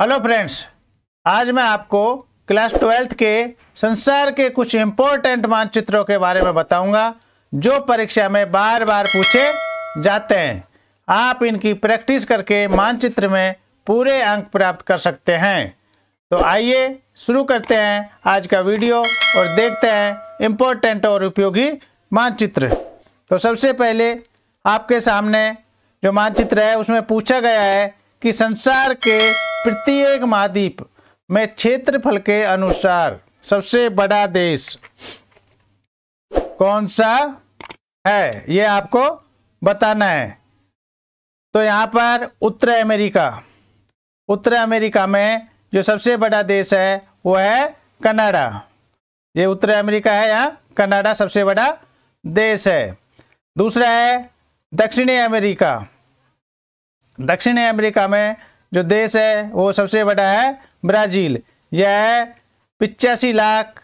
hello friends आज मैं आपको क्लास ट्वेल्थ के संसार के कुछ इम्पोर्टेंट मानचित्रों के बारे में बताऊंगा जो परीक्षा में बार बार पूछे जाते हैं आप इनकी प्रैक्टिस करके मानचित्र में पूरे अंक प्राप्त कर सकते हैं तो आइए शुरू करते हैं आज का वीडियो और देखते हैं इम्पोर्टेंट और उपयोगी मानचित्र तो सबसे पहले आपके सामने जो मानचित्र है उसमें पूछा गया है कि संसार के प्रत्येक महाद्वीप में क्षेत्रफल के अनुसार सबसे बड़ा देश कौन सा है ये आपको बताना है तो यहाँ पर उत्तर अमेरिका उत्तर अमेरिका में जो सबसे बड़ा देश है वो है कनाडा ये उत्तर अमेरिका है यहाँ कनाडा सबसे बड़ा देश है दूसरा है दक्षिणी अमेरिका दक्षिणी अमेरिका में जो देश है वो सबसे बड़ा है ब्राज़ील यह पिचासी लाख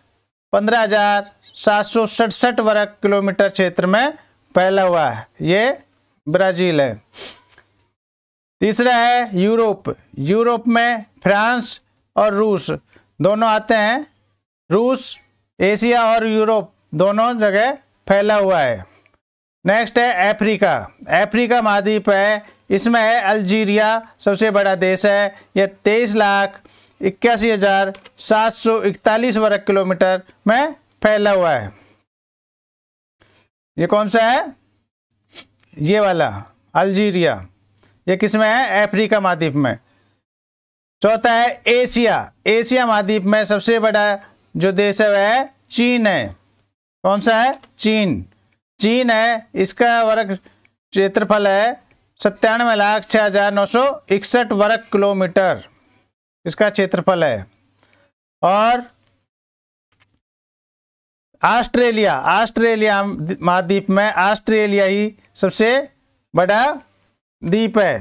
पंद्रह हजार सात सौ सड़सठ वर्ग किलोमीटर क्षेत्र में फैला हुआ है ये ब्राज़ील है तीसरा है यूरोप यूरोप में फ्रांस और रूस दोनों आते हैं रूस एशिया और यूरोप दोनों जगह फैला हुआ है नेक्स्ट है अफ्रीका अफ्रीका महाद्वीप है इसमें है अल्जीरिया सबसे बड़ा देश है यह तेईस लाख इक्यासी हज़ार सात सौ इकतालीस वर्ग किलोमीटर में फैला हुआ है ये कौन सा है ये वाला अल्जीरिया ये किस में है अफ्रीका महाद्वीप में चौथा है एशिया एशिया महाद्वीप में सबसे बड़ा जो देश है वह चीन है कौन सा है चीन चीन है इसका वर्ग क्षेत्रफल है सत्तानवे लाख छः हज़ार नौ सौ इकसठ वर्ग किलोमीटर इसका क्षेत्रफल है और ऑस्ट्रेलिया ऑस्ट्रेलिया महाद्वीप में ऑस्ट्रेलिया ही सबसे बड़ा द्वीप है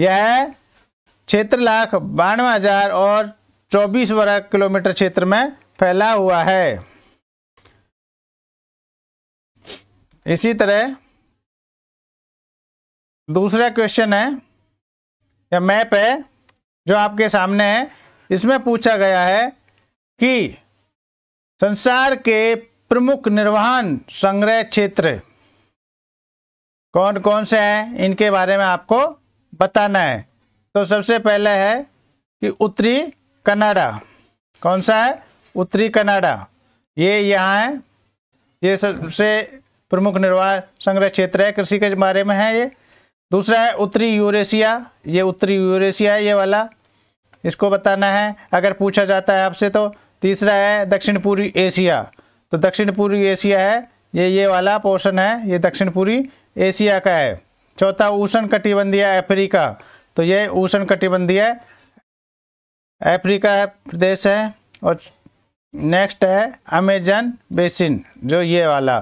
यह क्षेत्र लाख बानवे हज़ार और चौबीस वर्ग किलोमीटर क्षेत्र में फैला हुआ है इसी तरह दूसरा क्वेश्चन है या मैप है जो आपके सामने है इसमें पूछा गया है कि संसार के प्रमुख निर्वहन संग्रह क्षेत्र कौन कौन से हैं इनके बारे में आपको बताना है तो सबसे पहले है कि उत्तरी कनाडा कौन सा है उत्तरी कनाडा ये यहाँ है ये सबसे प्रमुख निर्वाह संग्रह क्षेत्र है कृषि के बारे में है ये दूसरा है उत्तरी यूरेशिया ये उत्तरी यूरेशिया है ये वाला इसको बताना है अगर पूछा जाता है आपसे तो तीसरा है दक्षिण पूर्वी एशिया तो दक्षिण पूर्वी एशिया है ये ये वाला पोर्शन है ये दक्षिण पूर्वी एशिया का है चौथा ऊषण कटिबंधीय अफ्रीका तो ये ऊषण कटिबंधीय अफ्रीका प्रदेश है और नेक्स्ट है अमेजन बेसिन जो ये वाला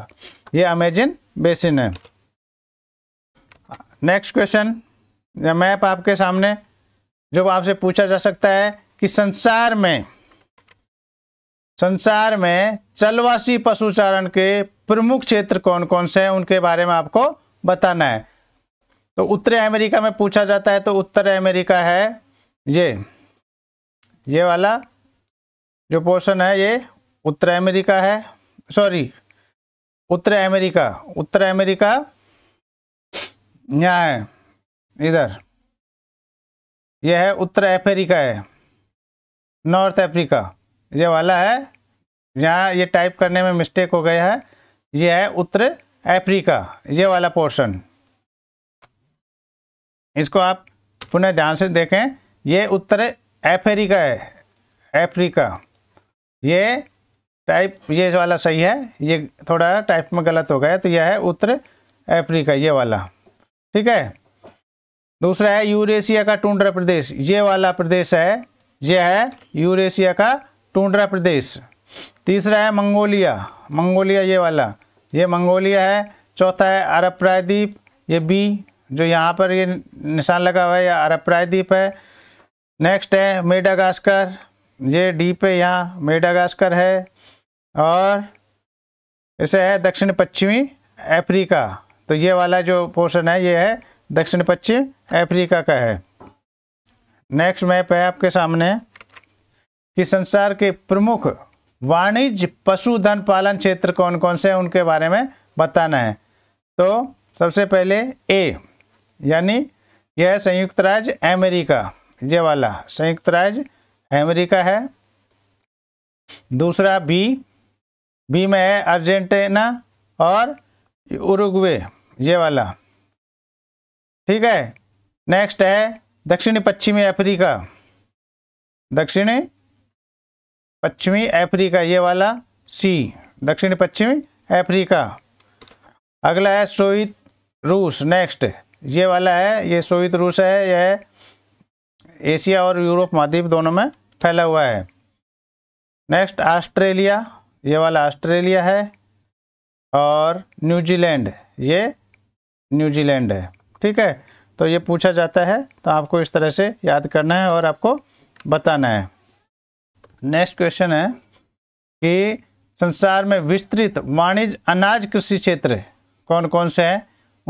ये अमेजन बेसिन है नेक्स्ट क्वेश्चन मैप आपके सामने जो आपसे पूछा जा सकता है कि संसार में संसार में चलवासी पशुचारण के प्रमुख क्षेत्र कौन कौन से हैं उनके बारे में आपको बताना है तो उत्तरी अमेरिका में पूछा जाता है तो उत्तर अमेरिका है ये ये वाला जो पोर्शन है ये उत्तर अमेरिका है सॉरी उत्तर अमेरिका उत्तर अमेरिका न्याय इधर यह है उत्तर अफ्रीका है नॉर्थ अफ्रीका ये वाला है यहाँ ये टाइप करने में मिस्टेक हो गया है ये है उत्तर अफ्रीका ये वाला पोर्शन इसको आप पुनः ध्यान से देखें ये उत्तर अफ्रीका है अफ्रीका ये टाइप ये वाला सही है ये थोड़ा टाइप में गलत हो गया तो यह है उत्तर अफ्रीका ये वाला ठीक है दूसरा है यूरेशिया का टूंड्रा प्रदेश ये वाला प्रदेश है यह है यूरेशिया का टूंड्रा प्रदेश तीसरा है मंगोलिया मंगोलिया ये वाला ये मंगोलिया है चौथा है अरब प्रायद्वीप ये बी जो यहाँ पर ये निशान लगा हुआ है यह अरब प्रायद्वीप है नेक्स्ट है मेडागास्कर ये डी पे यहाँ मेडागास्कर है और इसे है दक्षिण पश्चिमी अफ्रीका तो ये वाला जो पोर्शन है ये है दक्षिण पश्चिम अफ्रीका का है नेक्स्ट मैप है आपके सामने कि संसार के प्रमुख वाणिज्य पशुधन पालन क्षेत्र कौन कौन से हैं उनके बारे में बताना है तो सबसे पहले ए यानी यह है संयुक्त राज्य अमेरिका ये वाला संयुक्त राज्य अमेरिका है दूसरा बी बी में है अर्जेंटीना और उरुग्वे ये वाला ठीक है नेक्स्ट है दक्षिणी पश्चिमी अफ्रीका दक्षिणी पश्चिमी अफ्रीका ये वाला सी दक्षिणी पश्चिमी अफ्रीका अगला है सोवियत रूस नेक्स्ट ये वाला है ये सोवियत रूस है यह एशिया और यूरोप महाद्वीप दोनों में फैला हुआ है नेक्स्ट ऑस्ट्रेलिया ये वाला ऑस्ट्रेलिया है और न्यूजीलैंड ये न्यूजीलैंड है ठीक है तो ये पूछा जाता है तो आपको इस तरह से याद करना है और आपको बताना है नेक्स्ट क्वेश्चन है कि संसार में विस्तृत वाणिज्य अनाज कृषि क्षेत्र कौन कौन से हैं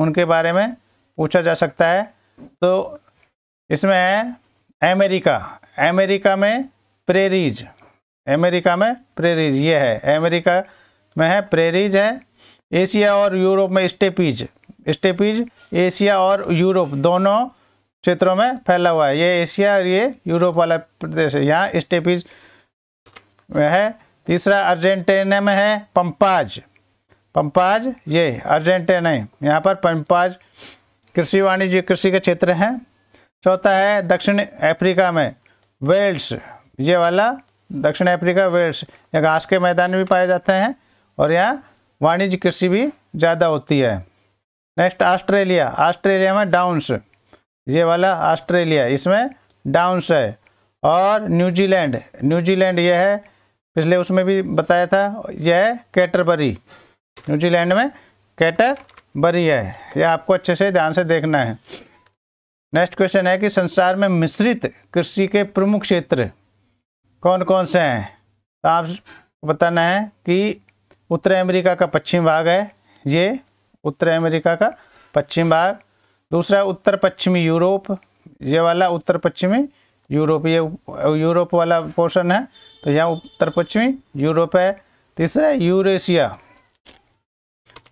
उनके बारे में पूछा जा सकता है तो इसमें है अमेरिका अमेरिका में प्रेरीज अमेरिका में प्रेरीज ये है अमेरिका में है प्रेरीज है एशिया और यूरोप में स्टेपीज स्टेपीज एशिया और यूरोप दोनों क्षेत्रों में फैला हुआ है ये एशिया और ये यूरोप वाला प्रदेश है यहाँ स्टेपीज है तीसरा अर्जेंटीना में है पंपाज पंपाज ये अर्जेंटीना यहाँ पर पंपाज कृषि वाणिज्य कृषि के क्षेत्र हैं चौथा है दक्षिण अफ्रीका में वेल्स ये वाला दक्षिण अफ्रीका वेल्स यहाँ घास के मैदान भी पाए जाते हैं और यहाँ वाणिज्य कृषि भी ज़्यादा होती है नेक्स्ट ऑस्ट्रेलिया ऑस्ट्रेलिया में डाउन्स ये वाला ऑस्ट्रेलिया इसमें डाउन्स है और न्यूजीलैंड न्यूजीलैंड यह है पिछले उसमें भी बताया था यह है कैटरबरी न्यूजीलैंड में कैटरबरी है यह आपको अच्छे से ध्यान से देखना है नेक्स्ट क्वेश्चन है कि संसार में मिश्रित कृषि के प्रमुख क्षेत्र कौन कौन से हैं तो आप बताना है कि उत्तर अमेरिका का पश्चिम भाग है ये उत्तर अमेरिका का पश्चिम भाग दूसरा उत्तर पश्चिमी यूरोप ये वाला उत्तर पश्चिमी यूरोप ये यूरोप वाला पोर्शन है तो यहाँ उत्तर पश्चिमी यूरोप है तीसरा यूरेशिया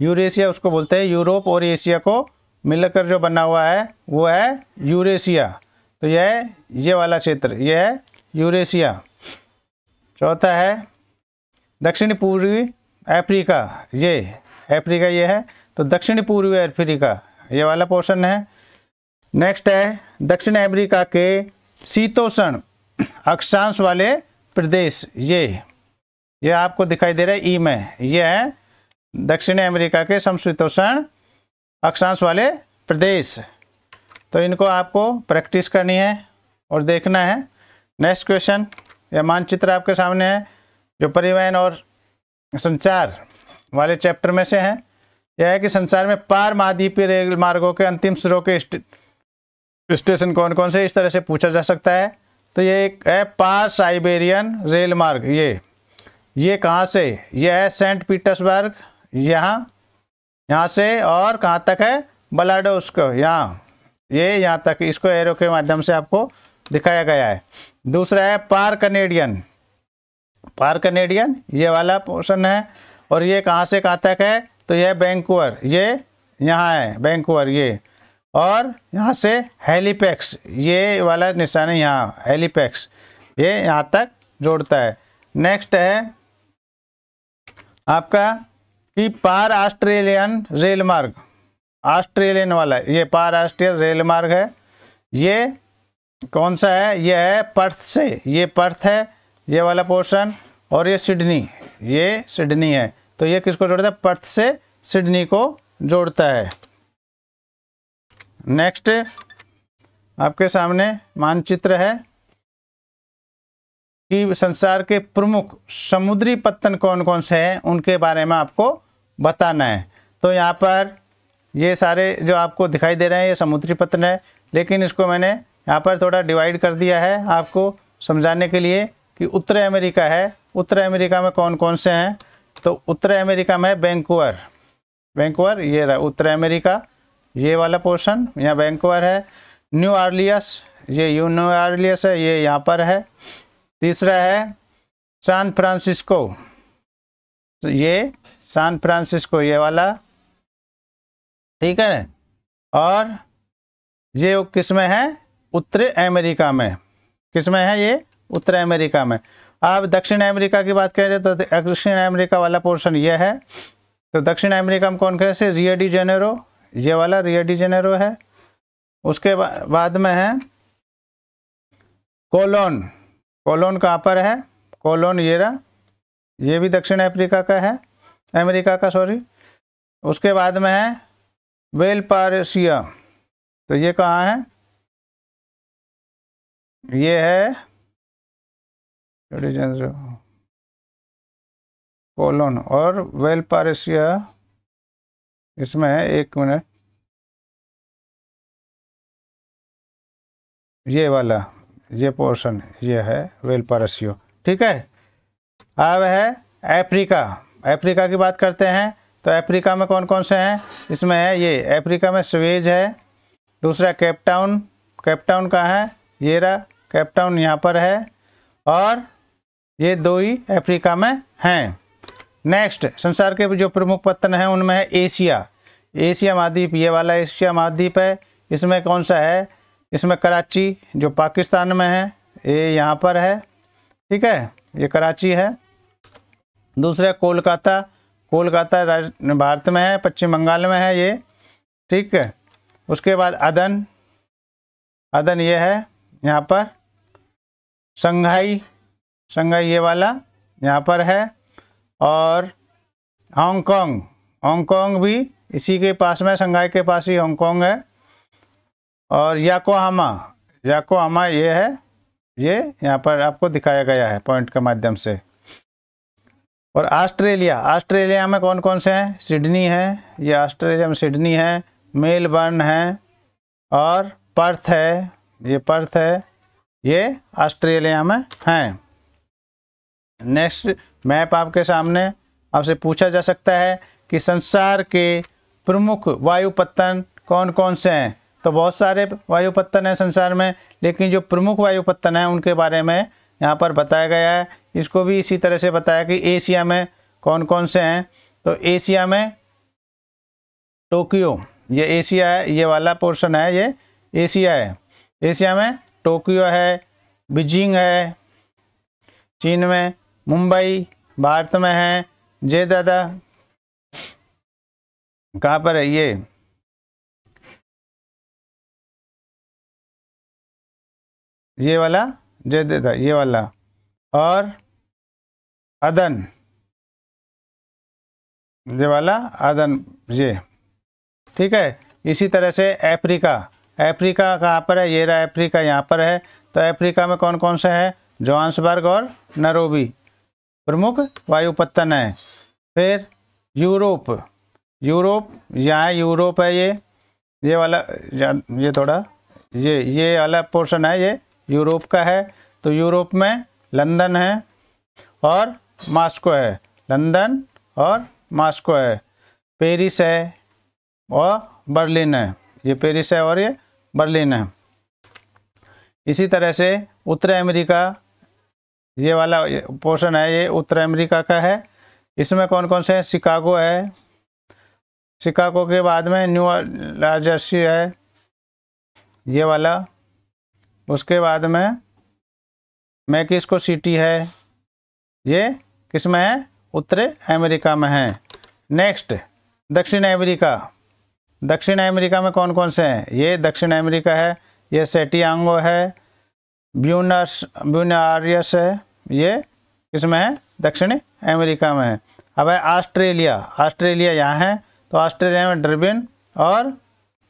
यूरेशिया उसको बोलते हैं यूरोप और एशिया को मिलकर जो बना हुआ है वो है यूरेशिया तो यह है ये वाला क्षेत्र यह है यूरेशिया चौथा है दक्षिण पूर्वी अफ्रीका ये अफ्रीका ये है तो दक्षिण पूर्वी अफ्रीका ये वाला पोर्शन है नेक्स्ट है दक्षिण अफ्रीका के शीतोषण अक्षांश वाले प्रदेश ये ये आपको दिखाई दे रहा है ई में ये है दक्षिण अमेरिका के समशीतोषण अक्षांश वाले प्रदेश तो इनको आपको प्रैक्टिस करनी है और देखना है नेक्स्ट क्वेश्चन यह मानचित्र आपके सामने है जो परिवहन और संचार वाले चैप्टर में से हैं यह है कि संसार में पार महाद्वीपीय रेल मार्गों के अंतिम सिरों के स्टेशन कौन कौन से इस तरह से पूछा जा सकता है तो ये एक है पार साइबेरियन रेल मार्ग ये ये कहाँ से यह है सेंट पीटर्सबर्ग यहाँ यहाँ से और कहाँ तक है बलाडो उसको यहाँ ये यहाँ तक इसको एरो के माध्यम से आपको दिखाया गया है दूसरा है पार कनेडियन पार कनेडियन ये वाला पोर्शन है और ये कहाँ से कहाँ तक है तो यह बैंकुअर ये यहाँ है बैंकुअर ये और यहाँ से हेलीपैक्स ये वाला निशान है यहाँ हेलीपैक्स ये यहाँ तक जोड़ता है नेक्स्ट है आपका कि पार ऑस्ट्रेलियन रेल मार्ग ऑस्ट्रेलियन वाला ये पार ऑस्ट्रेलियन रेल मार्ग है ये कौन सा है ये है पर्थ से ये पर्थ है ये वाला पोर्शन और ये सिडनी ये सिडनी है तो ये किसको जोड़ता है पर्थ से सिडनी को जोड़ता है नेक्स्ट आपके सामने मानचित्र है कि संसार के प्रमुख समुद्री पत्तन कौन कौन से हैं उनके बारे में आपको बताना है तो यहाँ पर ये सारे जो आपको दिखाई दे रहे हैं ये समुद्री पत्तन है लेकिन इसको मैंने यहाँ पर थोड़ा डिवाइड कर दिया है आपको समझाने के लिए कि उत्तर अमेरिका है उत्तर अमेरिका में कौन कौन से हैं तो उत्तर अमेरिका में बैंकुअर बैंकुअर ये रहा उत्तर अमेरिका ये वाला पोर्शन यहाँ बैंकुअर है न्यू आर्लियस ये यू न्यू आर्लियस है ये यहाँ पर है तीसरा है सान फ्रांसिस्को तो ये सान फ्रांसिस्को ये वाला ठीक है और ये किस में है उत्तर अमेरिका में किस में है ये उत्तर अमेरिका में अब दक्षिण अमेरिका की बात करें तो दक्षिण अमेरिका वाला पोर्शन ये है तो दक्षिण अमेरिका में कौन कैसे रिया डी जेनेरो ये वाला रिया डी जेनेरो है उसके बाद में है कोलोन कोलोन कहाँ पर है कोलोन ये रहा ये भी दक्षिण अफ्रीका का है अमेरिका का सॉरी उसके बाद में है वेल पारसिया तो ये कहाँ है ये है कोलोन और वेल पारेसिया इसमें एक मिनट ये वाला ये पोर्शन ये है वेल पारेसियो ठीक है अब है अफ्रीका अफ्रीका की बात करते हैं तो अफ्रीका में कौन कौन से हैं इसमें है ये अफ्रीका में स्वेज है दूसरा केपटाउन केपटाउन कहाँ है येरा केपटाउन यहाँ पर है और ये दो ही अफ्रीका में हैं नेक्स्ट संसार के जो प्रमुख पत्तन हैं उनमें है एशिया एशिया महाद्वीप ये वाला एशिया महाद्वीप है इसमें कौन सा है इसमें कराची जो पाकिस्तान में है ये यहाँ पर है ठीक है ये कराची है दूसरा कोलकाता कोलकाता भारत में है पश्चिम बंगाल में है ये ठीक है उसके बाद अदन अदन ये है यहाँ पर संघाई शंघाई ये वाला यहाँ पर है और हांगकांग हांगकांग भी इसी के पास में शंघाई के पास ही हांगकांग है और याकोहामा याकोहामा ये है ये यहाँ पर आपको दिखाया गया है पॉइंट के माध्यम से और ऑस्ट्रेलिया ऑस्ट्रेलिया में कौन कौन से हैं सिडनी है ये ऑस्ट्रेलिया में सिडनी है मेलबर्न है और पर्थ है ये पर्थ है ये ऑस्ट्रेलिया में हैं नेक्स्ट मैप आपके सामने आपसे पूछा जा सकता है कि संसार के प्रमुख वायुपत्तन कौन कौन से हैं तो बहुत सारे वायुपत्तन हैं संसार में लेकिन जो प्रमुख वायुपत्तन हैं उनके बारे में यहाँ पर बताया गया है इसको भी इसी तरह से बताया कि एशिया में कौन कौन से हैं तो एशिया में टोक्यो ये एशिया है ये वाला पोर्शन है ये एशिया है एशिया में टोक्यो है बीजिंग है चीन में मुंबई भारत में है जय दादा कहाँ पर है ये ये वाला जय दादा ये वाला और अदन ये वाला अदन ये ठीक है इसी तरह से अफ्रीका अफ्रीका कहाँ पर है ये रहा अफ्रीका यहाँ पर है तो अफ्रीका में कौन कौन सा है जोहान्सबर्ग और नरोबी प्रमुख वायुपत्तन है फिर यूरोप यूरोप यहाँ यूरोप है ये ये वाला ये थोड़ा ये ये वाला पोर्शन है ये यूरोप का है तो यूरोप में लंदन है और मास्को है लंदन और मास्को है पेरिस है और बर्लिन है ये पेरिस है और ये बर्लिन है इसी तरह से उत्तर अमेरिका ये वाला पोर्शन है ये उत्तर अमेरिका का है इसमें कौन कौन से हैं शिकागो है शिकागो के बाद में न्यू जर्सी है ये वाला उसके बाद में मैकिस्को सिटी है ये किस में है उत्तर अमेरिका में है नेक्स्ट दक्षिण अमेरिका दक्षिण अमेरिका में कौन कौन से हैं ये दक्षिण अमेरिका है ये सेटियांगो है ब्यूनस ब्यूनारियस है ये किसमें है दक्षिण अमेरिका में है अब है ऑस्ट्रेलिया ऑस्ट्रेलिया यहाँ है तो ऑस्ट्रेलिया में ड्रबिन और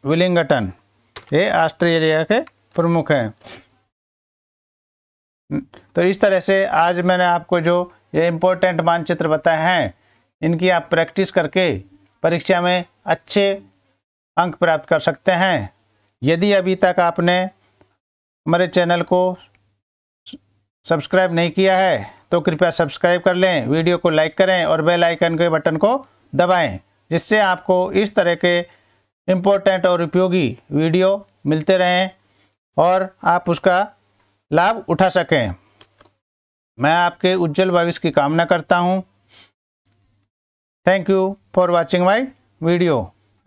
विलिंगटन ये ऑस्ट्रेलिया के प्रमुख हैं तो इस तरह से आज मैंने आपको जो ये इम्पोर्टेंट मानचित्र बताए हैं इनकी आप प्रैक्टिस करके परीक्षा में अच्छे अंक प्राप्त कर सकते हैं यदि अभी तक आपने हमारे चैनल को सब्सक्राइब नहीं किया है तो कृपया सब्सक्राइब कर लें वीडियो को लाइक करें और बेल आइकन के बटन को दबाएं जिससे आपको इस तरह के इम्पोर्टेंट और उपयोगी वीडियो मिलते रहें और आप उसका लाभ उठा सकें मैं आपके उज्जवल भविष्य की कामना करता हूं thank you for watching my video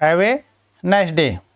have a nice day